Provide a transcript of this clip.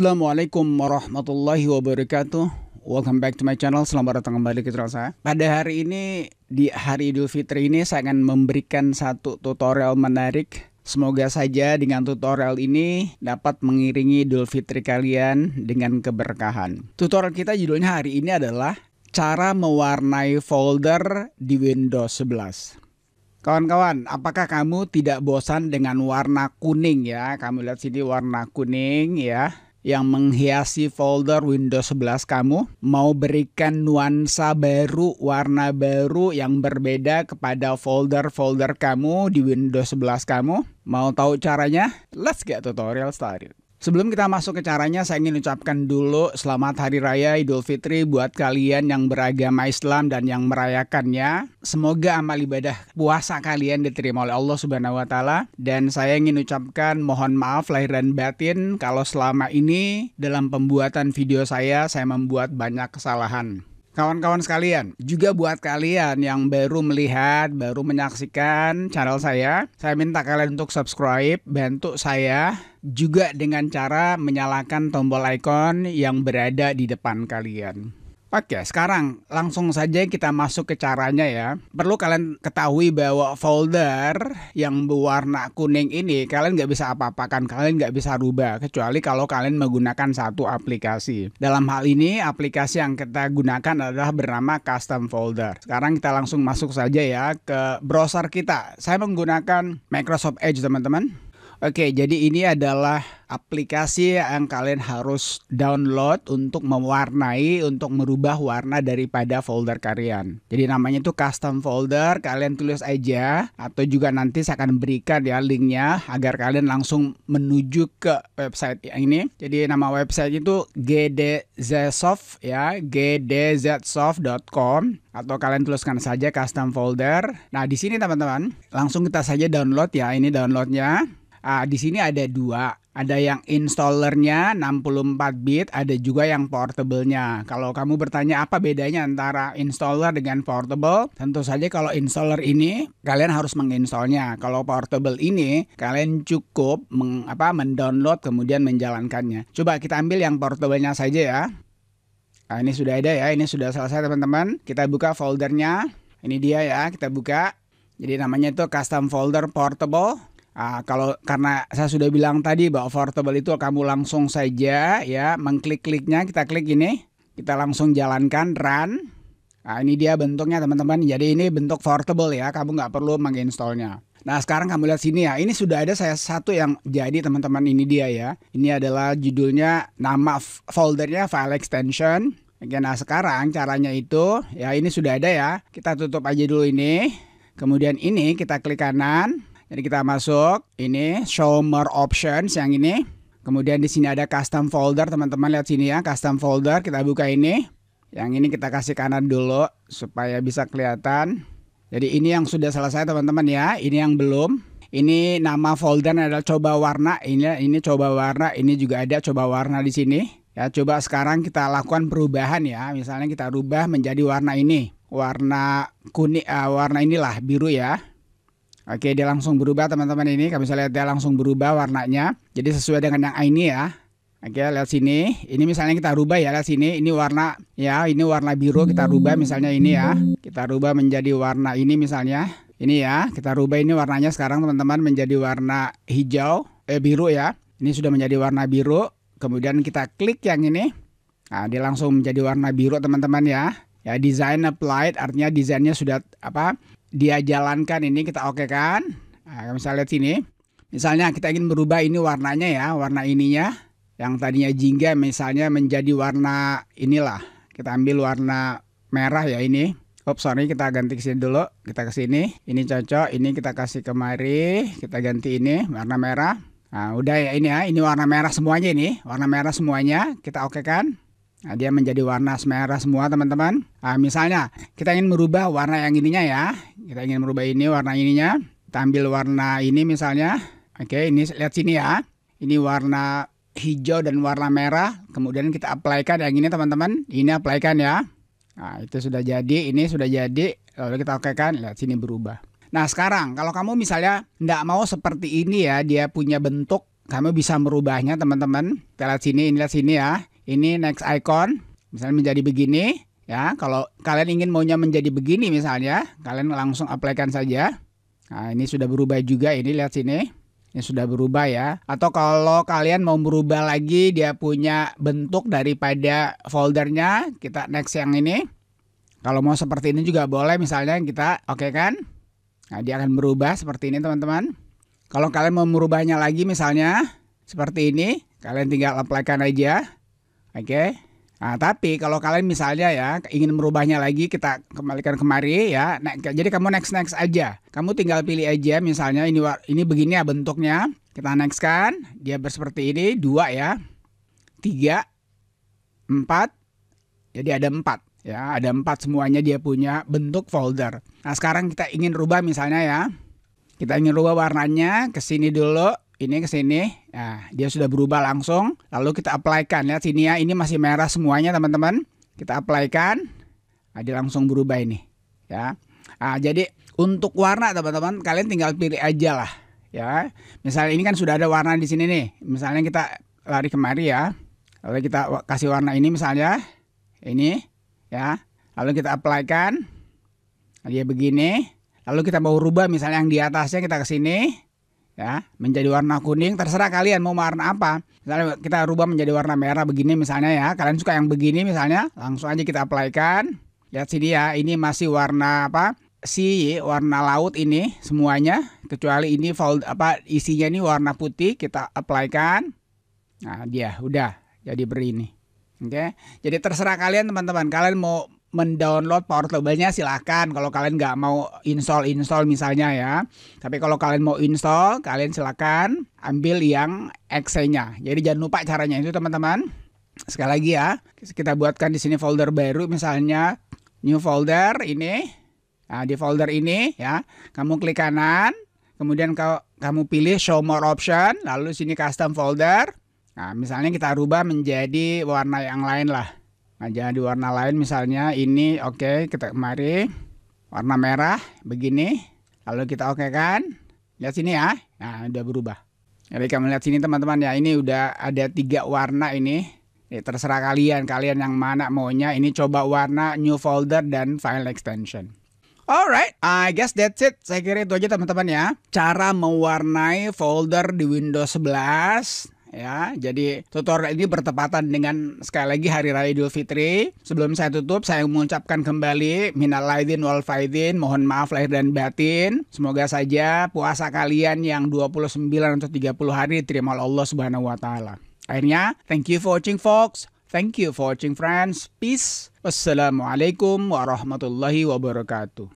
Assalamualaikum warahmatullahi wabarakatuh. Welcome back to my channel. Selamat datang kembali ke channel saya. Pada hari ini di hari Idul Fitri ini saya akan memberikan satu tutorial menarik. Semoga saja dengan tutorial ini dapat mengiringi Idul Fitri kalian dengan keberkahan. Tutorial kita judulnya hari ini adalah cara mewarnai folder di Windows 11. Kawan-kawan, apakah kamu tidak bosan dengan warna kuning ya? Kamu lihat sini warna kuning ya yang menghiasi folder Windows 11 kamu mau berikan nuansa baru, warna baru yang berbeda kepada folder-folder kamu di Windows 11 kamu. Mau tahu caranya? Let's get tutorial started. Sebelum kita masuk ke caranya, saya ingin ucapkan dulu selamat Hari Raya Idul Fitri buat kalian yang beragama Islam dan yang merayakannya. Semoga amal ibadah puasa kalian diterima oleh Allah Subhanahu wa taala dan saya ingin ucapkan mohon maaf lahir dan batin kalau selama ini dalam pembuatan video saya saya membuat banyak kesalahan kawan-kawan sekalian, juga buat kalian yang baru melihat, baru menyaksikan channel saya, saya minta kalian untuk subscribe, bantu saya juga dengan cara menyalakan tombol icon yang berada di depan kalian. Oke, sekarang langsung saja kita masuk ke caranya ya. Perlu kalian ketahui bahwa folder yang berwarna kuning ini kalian nggak bisa apa-apakan, kalian nggak bisa rubah kecuali kalau kalian menggunakan satu aplikasi. Dalam hal ini aplikasi yang kita gunakan adalah bernama Custom Folder. Sekarang kita langsung masuk saja ya ke browser kita. Saya menggunakan Microsoft Edge teman-teman. Oke, jadi ini adalah aplikasi yang kalian harus download untuk mewarnai, untuk merubah warna daripada folder kalian. Jadi namanya itu custom folder, kalian tulis aja atau juga nanti saya akan berikan ya linknya agar kalian langsung menuju ke website yang ini. Jadi nama website itu gdzsoft ya, gdzsoft.com atau kalian tuliskan saja custom folder. Nah, di sini teman-teman, langsung kita saja download ya. Ini downloadnya. Uh, di sini ada dua, ada yang installernya 64 bit, ada juga yang portable Kalau kamu bertanya apa bedanya antara installer dengan portable, tentu saja kalau installer ini kalian harus menginstallnya Kalau portable ini kalian cukup meng, apa mendownload kemudian menjalankannya. Coba kita ambil yang portable saja ya. Nah, ini sudah ada ya, ini sudah selesai teman-teman. Kita buka foldernya. Ini dia ya, kita buka. Jadi namanya itu custom folder portable. Uh, kalau karena saya sudah bilang tadi bahwa affordable itu kamu langsung saja ya mengklik-kliknya kita klik ini kita langsung jalankan run nah, ini dia bentuknya teman-teman jadi ini bentuk portable ya kamu nggak perlu menginstalnya nah sekarang kamu lihat sini ya ini sudah ada saya satu yang jadi teman-teman ini dia ya ini adalah judulnya nama foldernya file extension Oke, nah sekarang caranya itu ya ini sudah ada ya kita tutup aja dulu ini kemudian ini kita klik kanan jadi kita masuk, ini show more options yang ini. Kemudian di sini ada custom folder, teman-teman lihat sini ya, custom folder kita buka ini. Yang ini kita kasih kanan dulu supaya bisa kelihatan. Jadi ini yang sudah selesai teman-teman ya, ini yang belum. Ini nama folder adalah coba warna, ini ini coba warna, ini juga ada coba warna di sini. Ya, coba sekarang kita lakukan perubahan ya. Misalnya kita rubah menjadi warna ini, warna kuning, uh, warna inilah biru ya Oke, dia langsung berubah teman-teman ini. Kami bisa lihat dia langsung berubah warnanya. Jadi sesuai dengan yang ini ya. Oke, lihat sini. Ini misalnya kita rubah ya, lihat sini. Ini warna ya, ini warna biru kita rubah misalnya ini ya. Kita rubah menjadi warna ini misalnya. Ini ya, kita rubah ini warnanya sekarang teman-teman menjadi warna hijau, eh biru ya. Ini sudah menjadi warna biru. Kemudian kita klik yang ini. Nah, dia langsung menjadi warna biru teman-teman ya. Ya, design applied artinya desainnya sudah apa? dia jalankan ini kita oke kan nah, misalnya lihat sini misalnya kita ingin merubah ini warnanya ya warna ininya yang tadinya jingga misalnya menjadi warna inilah kita ambil warna merah ya ini Oops, sorry kita ganti ke sini dulu kita ke sini ini cocok ini kita kasih kemari kita ganti ini warna merah nah udah ya ini ya ini warna merah semuanya ini warna merah semuanya kita oke kan Nah, dia menjadi warna merah semua teman-teman. Nah, misalnya kita ingin merubah warna yang ininya ya. Kita ingin merubah ini warna ininya. Kita ambil warna ini misalnya. Oke, ini lihat sini ya. Ini warna hijau dan warna merah. Kemudian kita applykan yang ini teman-teman. Ini applykan ya. Nah, itu sudah jadi, ini sudah jadi. Lalu kita oke kan lihat sini berubah. Nah, sekarang kalau kamu misalnya tidak mau seperti ini ya, dia punya bentuk, kamu bisa merubahnya teman-teman. lihat sini, ini lihat sini ya. Ini next icon, misalnya menjadi begini. Ya, kalau kalian ingin maunya menjadi begini misalnya, kalian langsung aplikan saja. Nah, ini sudah berubah juga ini lihat sini. Ini sudah berubah ya. Atau kalau kalian mau berubah lagi dia punya bentuk daripada foldernya, kita next yang ini. Kalau mau seperti ini juga boleh misalnya kita oke okay kan? Nah, dia akan berubah seperti ini teman-teman. Kalau kalian mau merubahnya lagi misalnya seperti ini, kalian tinggal aplikan aja. Oke. Okay. Nah, tapi kalau kalian misalnya ya ingin merubahnya lagi kita kembalikan kemari ya. Nah, jadi kamu next next aja. Kamu tinggal pilih aja misalnya ini ini begini ya bentuknya. Kita next kan. Dia berseperti ini dua ya. Tiga. Empat. Jadi ada empat ya. Ada empat semuanya dia punya bentuk folder. Nah sekarang kita ingin rubah misalnya ya. Kita ingin rubah warnanya ke sini dulu ini ke sini. Nah, dia sudah berubah langsung. Lalu kita apply-kan. ya sini ya. Ini masih merah semuanya teman-teman. Kita applykan. Nah, dia langsung berubah ini. Ya. Nah, jadi untuk warna teman-teman kalian tinggal pilih aja lah ya. Misalnya ini kan sudah ada warna di sini nih. Misalnya kita lari kemari ya. Lalu kita kasih warna ini misalnya. Ini ya. Lalu kita apply-kan. Nah, dia begini. Lalu kita mau rubah misalnya yang di atasnya kita ke sini ya menjadi warna kuning terserah kalian mau warna apa misalnya kita rubah menjadi warna merah begini misalnya ya kalian suka yang begini misalnya langsung aja kita applykan lihat sini ya ini masih warna apa si warna laut ini semuanya kecuali ini fold apa isinya ini warna putih kita applykan nah dia udah jadi beri ini oke okay? jadi terserah kalian teman-teman kalian mau mendownload power nya silahkan kalau kalian nggak mau install install misalnya ya tapi kalau kalian mau install kalian silahkan ambil yang exe-nya jadi jangan lupa caranya itu teman-teman sekali lagi ya kita buatkan di sini folder baru misalnya new folder ini nah, di folder ini ya kamu klik kanan kemudian kau kamu pilih show more option lalu sini custom folder nah misalnya kita rubah menjadi warna yang lain lah Nah, di warna lain misalnya ini oke okay, kita kemari warna merah begini lalu kita oke okay kan lihat sini ya nah udah berubah jadi kamu lihat sini teman-teman ya ini udah ada tiga warna ini ya, terserah kalian kalian yang mana maunya ini coba warna new folder dan file extension Alright, I guess that's it. Saya kira itu aja teman-teman ya. Cara mewarnai folder di Windows 11 ya. Jadi tutorial ini bertepatan dengan sekali lagi Hari Raya Idul Fitri. Sebelum saya tutup, saya mengucapkan kembali minal aidin wal faidin, mohon maaf lahir dan batin. Semoga saja puasa kalian yang 29 atau 30 hari diterima oleh Allah Subhanahu wa taala. Akhirnya, thank you for watching folks. Thank you for watching friends. Peace. Wassalamualaikum warahmatullahi wabarakatuh.